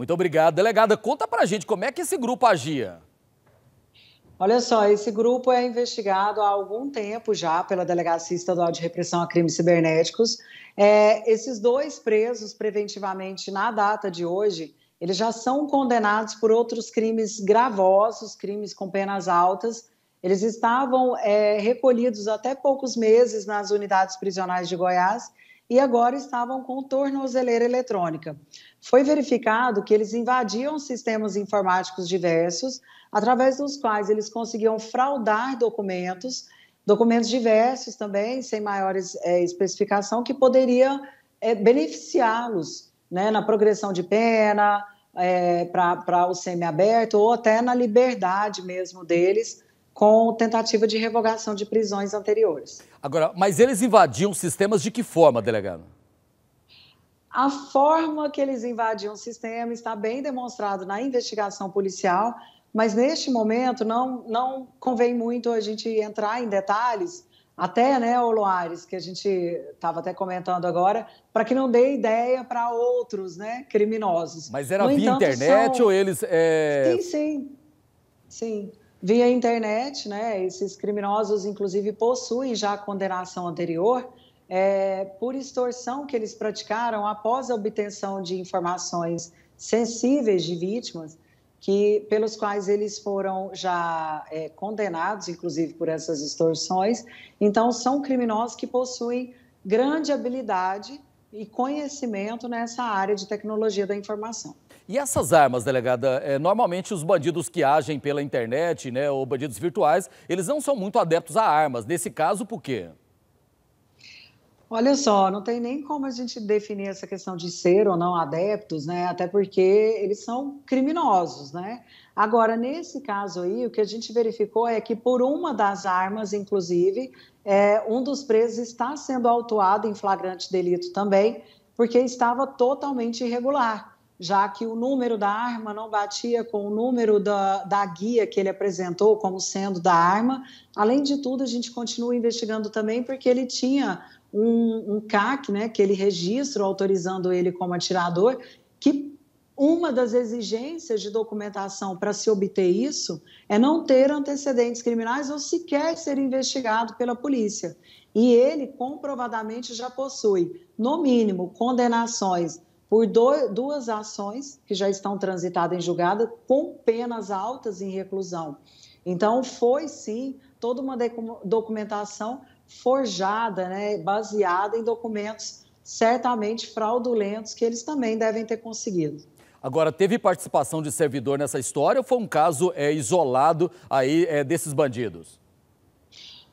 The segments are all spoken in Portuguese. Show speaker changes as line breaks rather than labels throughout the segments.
Muito obrigado. Delegada, conta pra gente como é que esse grupo agia.
Olha só, esse grupo é investigado há algum tempo já pela Delegacia Estadual de Repressão a Crimes Cibernéticos. É, esses dois presos, preventivamente, na data de hoje, eles já são condenados por outros crimes gravosos, crimes com penas altas. Eles estavam é, recolhidos até poucos meses nas unidades prisionais de Goiás e agora estavam com tornozeleira eletrônica. Foi verificado que eles invadiam sistemas informáticos diversos, através dos quais eles conseguiam fraudar documentos, documentos diversos também, sem maiores é, especificação, que poderia é, beneficiá-los né, na progressão de pena, é, para o semiaberto ou até na liberdade mesmo deles, com tentativa de revogação de prisões anteriores.
Agora, mas eles invadiam sistemas de que forma, delegado?
A forma que eles invadiam o sistema está bem demonstrado na investigação policial, mas neste momento não, não convém muito a gente entrar em detalhes, até, né, Oloares, que a gente estava até comentando agora, para que não dê ideia para outros, né, criminosos. Mas era no via entanto, internet são... ou eles...
É... Sim,
sim, sim via internet, né? Esses criminosos, inclusive, possuem já a condenação anterior é, por extorsão que eles praticaram após a obtenção de informações sensíveis de vítimas, que pelos quais eles foram já é, condenados, inclusive por essas extorsões. Então, são criminosos que possuem grande habilidade e conhecimento nessa área de tecnologia da informação.
E essas armas, delegada, é, normalmente os bandidos que agem pela internet, né, ou bandidos virtuais, eles não são muito adeptos a armas. Nesse caso, por quê?
Olha só, não tem nem como a gente definir essa questão de ser ou não adeptos, né? Até porque eles são criminosos, né? Agora, nesse caso aí, o que a gente verificou é que por uma das armas, inclusive, é, um dos presos está sendo autuado em flagrante delito também, porque estava totalmente irregular, já que o número da arma não batia com o número da, da guia que ele apresentou como sendo da arma. Além de tudo, a gente continua investigando também porque ele tinha um, um CAC, né, aquele registro autorizando ele como atirador, que uma das exigências de documentação para se obter isso é não ter antecedentes criminais ou sequer ser investigado pela polícia. E ele comprovadamente já possui, no mínimo, condenações por dois, duas ações que já estão transitadas em julgada, com penas altas em reclusão. Então, foi sim toda uma documentação forjada, né, baseada em documentos certamente fraudulentos que eles também devem ter conseguido.
Agora, teve participação de servidor nessa história ou foi um caso é, isolado aí é, desses bandidos?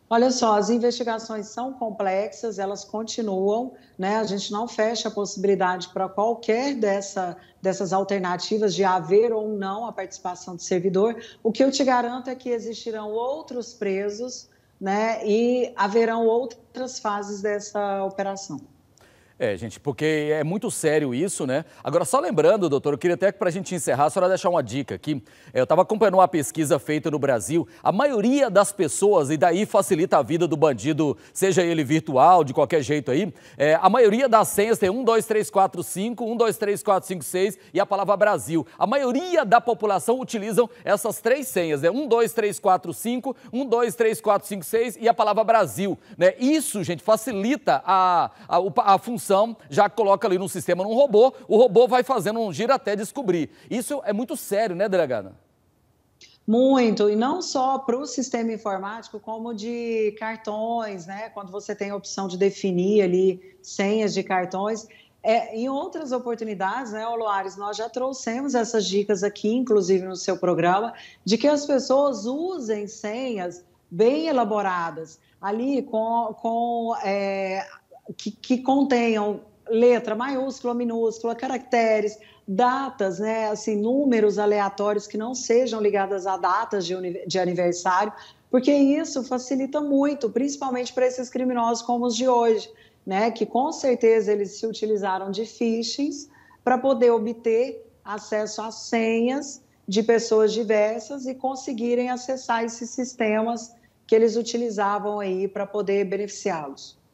Olha só, as investigações são complexas, elas continuam, né? A gente não fecha a possibilidade para qualquer dessa, dessas alternativas de haver ou não a participação de servidor. O que eu te garanto é que existirão outros presos né? E haverão outras fases dessa operação.
É, gente, porque é muito sério isso, né? Agora, só lembrando, doutor, eu queria até que para a gente encerrar, a senhora deixar uma dica aqui. É, eu estava acompanhando uma pesquisa feita no Brasil. A maioria das pessoas, e daí facilita a vida do bandido, seja ele virtual, de qualquer jeito aí, é, a maioria das senhas tem 1, 2, 3, 4, 5, 1, 2, 3, 4, 5, 6 e a palavra Brasil. A maioria da população utilizam essas três senhas, né? 1, 2, 3, 4, 5, 1, 2, 3, 4, 5, 6 e a palavra Brasil, né? Isso, gente, facilita a, a, a função já coloca ali no sistema num robô, o robô vai fazendo um giro até descobrir. Isso é muito sério, né, delegada?
Muito, e não só para o sistema informático, como de cartões, né? Quando você tem a opção de definir ali senhas de cartões. É, em outras oportunidades, né, Oloares, nós já trouxemos essas dicas aqui, inclusive no seu programa, de que as pessoas usem senhas bem elaboradas, ali com, com é, que, que contenham letra maiúscula, minúscula, caracteres, datas, né, assim, números aleatórios que não sejam ligadas a datas de, de aniversário, porque isso facilita muito, principalmente para esses criminosos como os de hoje, né, que com certeza eles se utilizaram de phishings para poder obter acesso a senhas de pessoas diversas e conseguirem acessar esses sistemas que eles utilizavam aí para poder beneficiá-los.